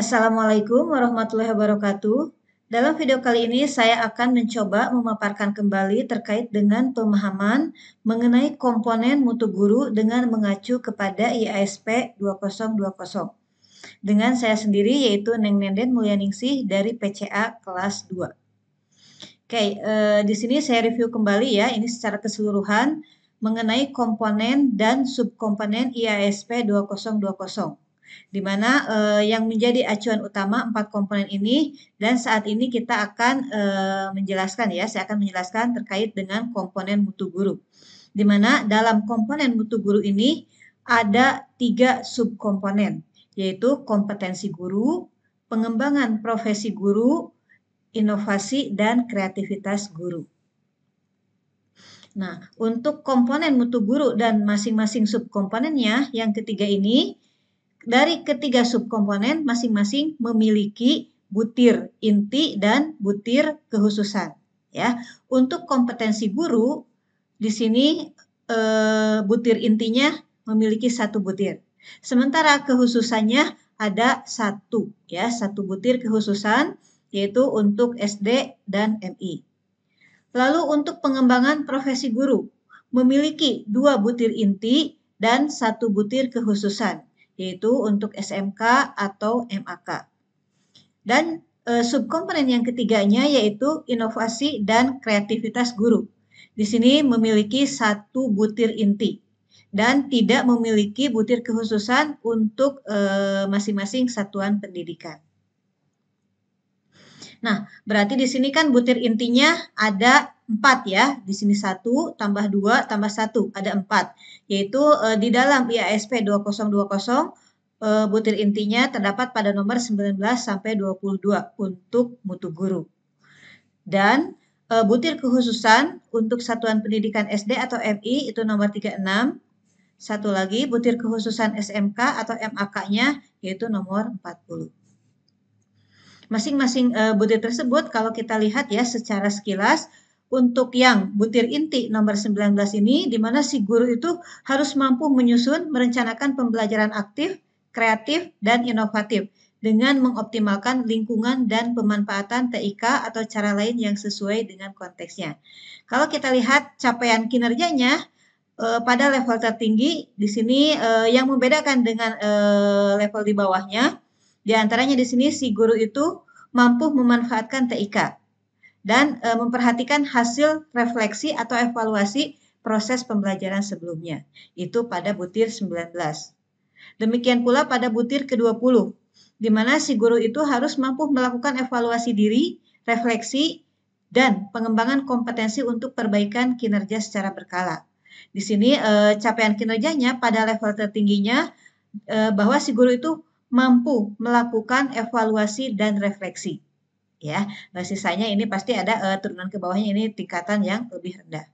Assalamualaikum warahmatullahi wabarakatuh. Dalam video kali ini saya akan mencoba memaparkan kembali terkait dengan pemahaman mengenai komponen mutu guru dengan mengacu kepada IASP 2020. Dengan saya sendiri yaitu Neng Nenden Mulyaningsih dari PCA kelas 2. Oke, eh, di sini saya review kembali ya ini secara keseluruhan mengenai komponen dan subkomponen IASP 2020 di mana uh, yang menjadi acuan utama empat komponen ini dan saat ini kita akan uh, menjelaskan ya, saya akan menjelaskan terkait dengan komponen mutu guru. Di mana dalam komponen mutu guru ini ada tiga subkomponen, yaitu kompetensi guru, pengembangan profesi guru, inovasi, dan kreativitas guru. Nah, untuk komponen mutu guru dan masing-masing subkomponennya, yang ketiga ini dari ketiga subkomponen masing-masing memiliki butir inti dan butir kehususan ya. Untuk kompetensi guru di sini e, butir intinya memiliki satu butir. Sementara kehususannya ada satu ya, satu butir kehususan yaitu untuk SD dan MI. Lalu untuk pengembangan profesi guru memiliki dua butir inti dan satu butir kehususan yaitu untuk SMK atau MAK. Dan e, subkomponen yang ketiganya yaitu inovasi dan kreativitas guru. Di sini memiliki satu butir inti dan tidak memiliki butir kekhususan untuk e, masing-masing e, satuan pendidikan. Nah, berarti di sini kan butir intinya ada 4 ya. Di sini 1 tambah 2 tambah 1 ada 4. Yaitu e, di dalam IASP 2020 e, butir intinya terdapat pada nomor 19 sampai 22 untuk mutu guru. Dan e, butir kekhususan untuk satuan pendidikan SD atau MI itu nomor 36. Satu lagi butir kekhususan SMK atau MAK-nya yaitu nomor 40 masing-masing eh, butir tersebut kalau kita lihat ya secara sekilas untuk yang butir inti nomor 19 ini di mana si guru itu harus mampu menyusun, merencanakan pembelajaran aktif, kreatif, dan inovatif dengan mengoptimalkan lingkungan dan pemanfaatan TIK atau cara lain yang sesuai dengan konteksnya. Kalau kita lihat capaian kinerjanya eh, pada level tertinggi di sini eh, yang membedakan dengan eh, level di bawahnya di antaranya di sini si guru itu mampu memanfaatkan TIK dan e, memperhatikan hasil refleksi atau evaluasi proses pembelajaran sebelumnya. Itu pada butir 19. Demikian pula pada butir ke-20, di mana si guru itu harus mampu melakukan evaluasi diri, refleksi, dan pengembangan kompetensi untuk perbaikan kinerja secara berkala. Di sini e, capaian kinerjanya pada level tertingginya e, bahwa si guru itu mampu melakukan evaluasi dan refleksi ya. Nah, sisanya ini pasti ada uh, turunan ke bawahnya ini tingkatan yang lebih rendah.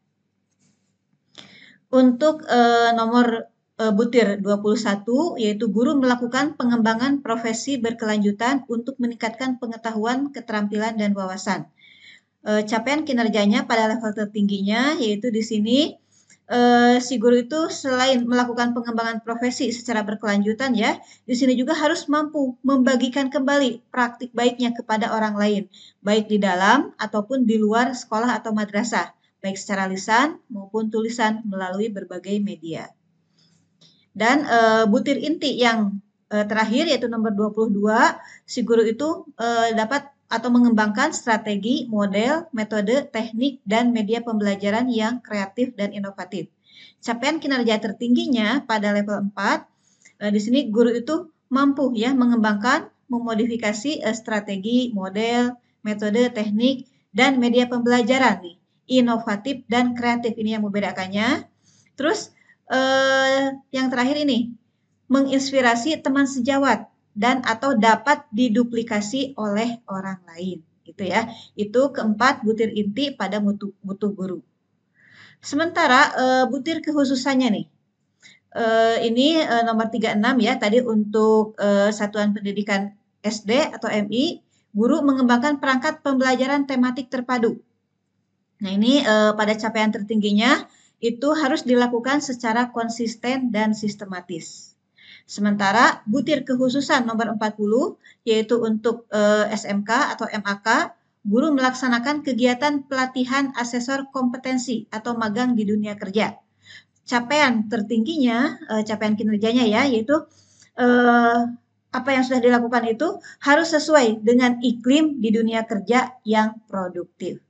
Untuk uh, nomor uh, butir 21 yaitu guru melakukan pengembangan profesi berkelanjutan untuk meningkatkan pengetahuan, keterampilan dan wawasan. Uh, capaian kinerjanya pada level tertingginya yaitu di sini Eh, si guru itu selain melakukan pengembangan profesi secara berkelanjutan ya, di sini juga harus mampu membagikan kembali praktik baiknya kepada orang lain, baik di dalam ataupun di luar sekolah atau madrasah, baik secara lisan maupun tulisan melalui berbagai media. Dan e, butir inti yang e, terakhir yaitu nomor 22, si guru itu e, dapat atau mengembangkan strategi, model, metode, teknik, dan media pembelajaran yang kreatif dan inovatif. Capaian kinerja tertingginya pada level 4, eh, di sini guru itu mampu ya mengembangkan, memodifikasi eh, strategi, model, metode, teknik, dan media pembelajaran nih, inovatif dan kreatif ini yang membedakannya. Terus eh, yang terakhir ini menginspirasi teman sejawat dan atau dapat diduplikasi oleh orang lain itu ya. Itu keempat butir inti pada mutu, mutu guru. Sementara e, butir kekhususannya nih. E, ini e, nomor 36 ya tadi untuk e, satuan pendidikan SD atau MI, guru mengembangkan perangkat pembelajaran tematik terpadu. Nah, ini e, pada capaian tertingginya itu harus dilakukan secara konsisten dan sistematis. Sementara butir kekhususan nomor 40 yaitu untuk e, eh, SMK atau MAK, guru melaksanakan kegiatan pelatihan asesor kompetensi atau magang di dunia kerja. Capaian tertingginya, e, capaian kinerjanya ya, yaitu e, apa yang sudah dilakukan itu harus sesuai dengan iklim di dunia kerja yang produktif.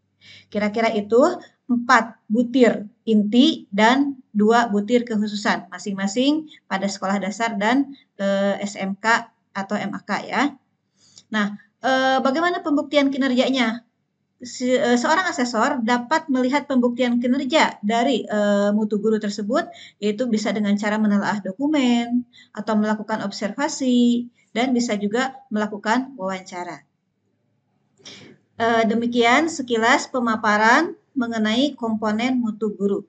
Kira-kira itu empat butir inti dan dua butir kehususan masing-masing pada sekolah dasar dan e, eh, SMK atau MAK ya. Nah, e, bagaimana pembuktian kinerjanya? Se, e, seorang asesor dapat melihat pembuktian kinerja dari e, mutu guru tersebut, yaitu bisa dengan cara menelaah dokumen atau melakukan observasi dan bisa juga melakukan wawancara. E, demikian sekilas pemaparan mengenai komponen mutu guru.